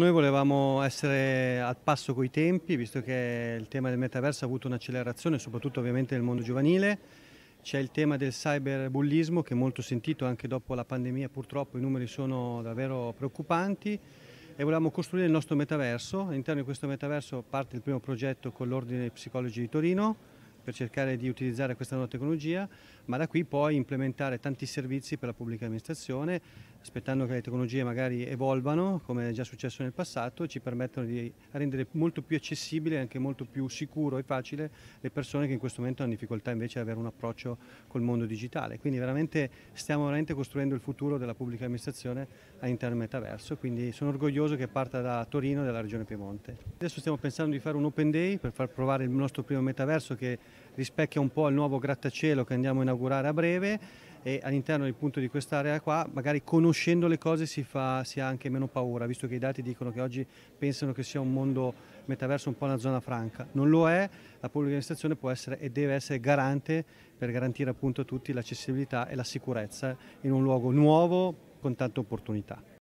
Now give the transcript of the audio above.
Noi volevamo essere al passo coi tempi, visto che il tema del metaverso ha avuto un'accelerazione, soprattutto ovviamente nel mondo giovanile. C'è il tema del cyberbullismo che è molto sentito anche dopo la pandemia, purtroppo i numeri sono davvero preoccupanti e volevamo costruire il nostro metaverso. All'interno di questo metaverso parte il primo progetto con l'Ordine Psicologi di Torino, per cercare di utilizzare questa nuova tecnologia, ma da qui poi implementare tanti servizi per la pubblica amministrazione, aspettando che le tecnologie magari evolvano, come è già successo nel passato, e ci permettono di rendere molto più accessibile e anche molto più sicuro e facile le persone che in questo momento hanno difficoltà invece ad avere un approccio col mondo digitale. Quindi veramente stiamo veramente costruendo il futuro della pubblica amministrazione all'interno del metaverso, quindi sono orgoglioso che parta da Torino e dalla regione Piemonte. Adesso stiamo pensando di fare un open day per far provare il nostro primo metaverso che rispecchia un po' il nuovo grattacielo che andiamo a inaugurare a breve e all'interno di quest'area qua magari conoscendo le cose si, fa, si, ha anche meno paura visto che i dati dicono che oggi pensano che sia un mondo metaverso un po' una zona franca non lo è la pubblica amministrazione può essere e deve essere garante per garantire appunto a tutti l'accessibilità e la sicurezza in un luogo nuovo con tante opportunità